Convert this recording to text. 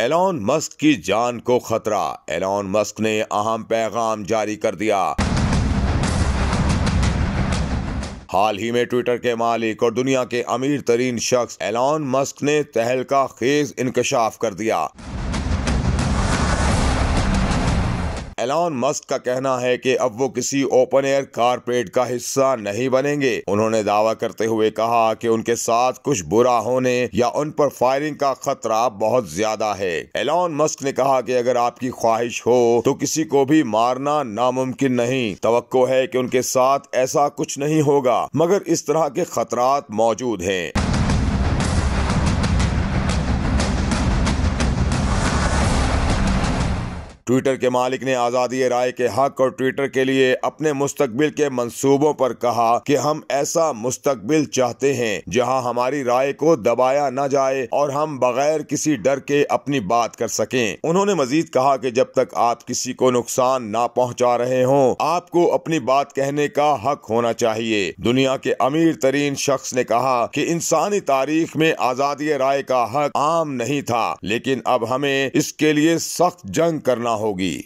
Elon Musk की जान को खतरा एलॉन मस्क ने अहम पैगाम जारी कर दिया हाल ही में ट्विटर के मालिक और दुनिया के अमीर तरीन शख्स एलॉन मस्क ने तहलका खेज इंकशाफ कर दिया एलॉन मस्क का कहना है कि अब वो किसी ओपन एयर कारपेट का हिस्सा नहीं बनेंगे उन्होंने दावा करते हुए कहा कि उनके साथ कुछ बुरा होने या उन पर फायरिंग का खतरा बहुत ज्यादा है एलॉन मस्क ने कहा कि अगर आपकी ख्वाहिश हो तो किसी को भी मारना नामुमकिन नहीं तो है कि उनके साथ ऐसा कुछ नहीं होगा मगर इस तरह के खतरा मौजूद हैं ट्विटर के मालिक ने आज़ादी राय के हक और ट्विटर के लिए अपने मुस्तबिल के मंसूबों पर कहा कि हम ऐसा मुस्तबिल चाहते हैं जहां हमारी राय को दबाया न जाए और हम बगैर किसी डर के अपनी बात कर सकें उन्होंने मजीद कहा कि जब तक आप किसी को नुकसान ना पहुंचा रहे हों आपको अपनी बात कहने का हक होना चाहिए दुनिया के अमीर तरीन शख्स ने कहा कि इंसानी तारीख में आज़ादी राय का हक आम नहीं था लेकिन अब हमें इसके लिए सख्त जंग करना होगी